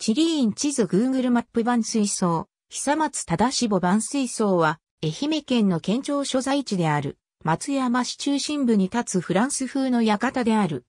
地理院地図 Google マップ版水槽、久松忠志版水槽は、愛媛県の県庁所在地である、松山市中心部に立つフランス風の館である。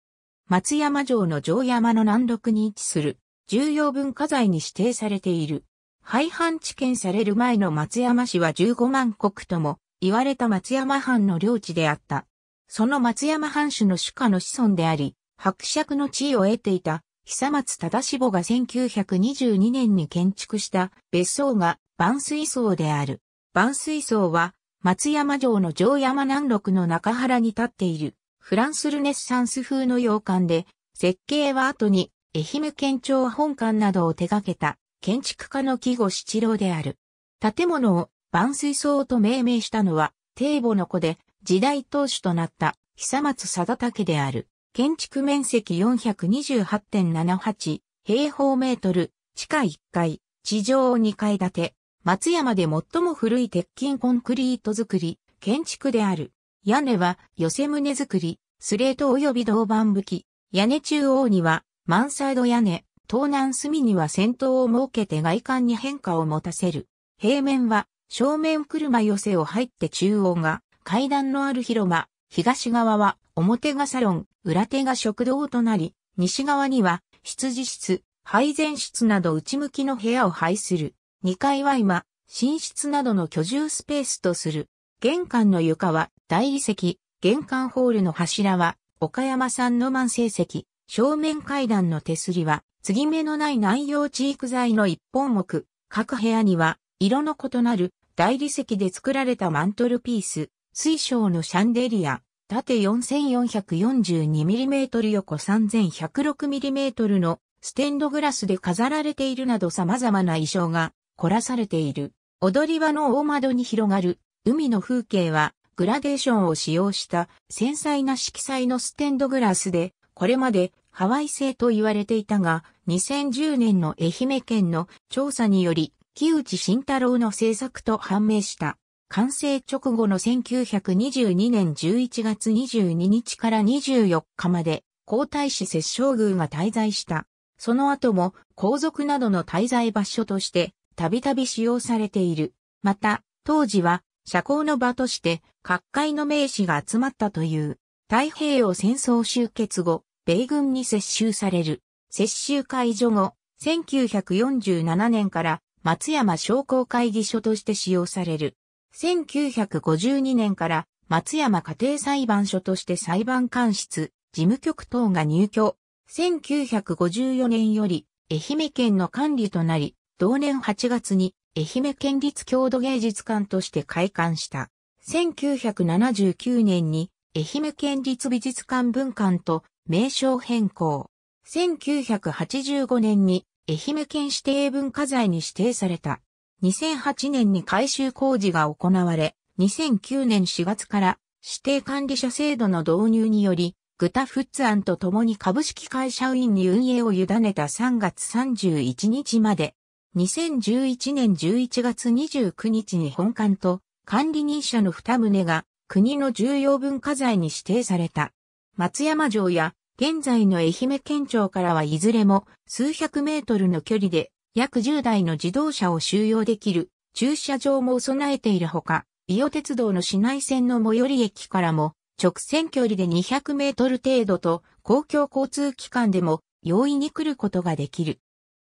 松山城の城山の南麓に位置する、重要文化財に指定されている。廃藩置県される前の松山市は15万国とも、言われた松山藩の領地であった。その松山藩主の主家の子孫であり、伯爵の地位を得ていた久松忠志母が1922年に建築した別荘が万水荘である。万水荘は松山城の城山南麓の中原に立っているフランスルネッサンス風の洋館で、設計は後に愛媛県庁本館などを手掛けた建築家の木後七郎である。建物を万水荘と命名したのは、帝母の子で時代当主となった久松貞武である。建築面積428.78平方メートル、地下1階、地上2階建て、松山で最も古い鉄筋コンクリート造り、建築である。屋根は寄せ棟造り、スレート及び銅板吹き、屋根中央にはマンサード屋根、東南隅には先頭を設けて外観に変化を持たせる。平面は正面車寄せを入って中央が階段のある広間、東側は表がサロン、裏手が食堂となり、西側には、羊室、配膳室など内向きの部屋を配する。2階は今、寝室などの居住スペースとする。玄関の床は大理石、玄関ホールの柱は岡山産の万世石、正面階段の手すりは継ぎ目のない南洋チーク材の一本木、各部屋には色の異なる大理石で作られたマントルピース、水晶のシャンデリア、縦 4442mm 横 3106mm のステンドグラスで飾られているなど様々な衣装が凝らされている。踊り場の大窓に広がる海の風景はグラデーションを使用した繊細な色彩のステンドグラスで、これまでハワイ製と言われていたが、2010年の愛媛県の調査により、木内慎太郎の制作と判明した。完成直後の1922年11月22日から24日まで、皇太子摂政宮が滞在した。その後も皇族などの滞在場所としてたびたび使用されている。また、当時は社交の場として各界の名士が集まったという。太平洋戦争終結後、米軍に接収される。接収解除後、1947年から松山商工会議所として使用される。1952年から松山家庭裁判所として裁判官室、事務局等が入居。1954年より愛媛県の管理となり、同年8月に愛媛県立郷土芸術館として開館した。1979年に愛媛県立美術館文館と名称変更。1985年に愛媛県指定文化財に指定された。2008年に改修工事が行われ、2009年4月から指定管理者制度の導入により、グタフッツアンと共に株式会社員に運営を委ねた3月31日まで、2011年11月29日に本館と管理人者の2棟が国の重要文化財に指定された。松山城や現在の愛媛県庁からはいずれも数百メートルの距離で約10台の自動車を収容できる駐車場も備えているほか、伊予鉄道の市内線の最寄り駅からも直線距離で200メートル程度と公共交通機関でも容易に来ることができる。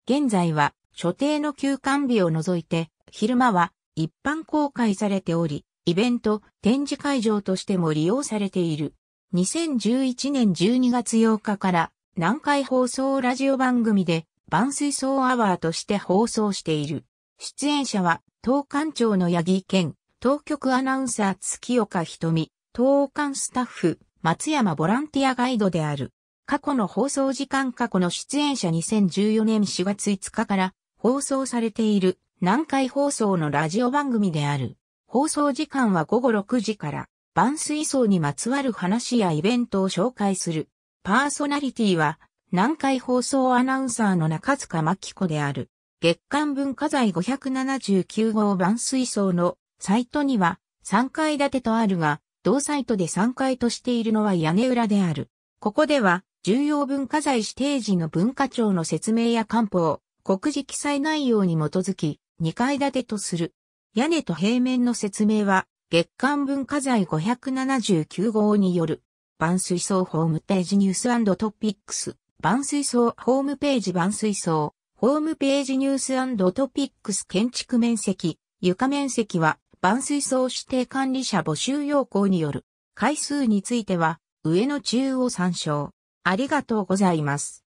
現在は所定の休館日を除いて昼間は一般公開されており、イベント、展示会場としても利用されている。2011年12月8日から南海放送ラジオ番組で万水槽アワーとして放送している。出演者は、東館長の八木健、当局アナウンサー月岡瞳、東館スタッフ、松山ボランティアガイドである。過去の放送時間過去の出演者2014年4月5日から放送されている南海放送のラジオ番組である。放送時間は午後6時から、万水槽にまつわる話やイベントを紹介する。パーソナリティは、南海放送アナウンサーの中塚真紀子である。月刊文化財579号版水槽のサイトには3階建てとあるが、同サイトで3階としているのは屋根裏である。ここでは、重要文化財指定時の文化庁の説明や官報、告示記載内容に基づき、2階建てとする。屋根と平面の説明は、月刊文化財579号による、万水槽ホームページニューストピックス。万水槽ホームページ万水槽ホームページニューストピックス建築面積床面積は万水槽指定管理者募集要項による回数については上の中央参照。ありがとうございます。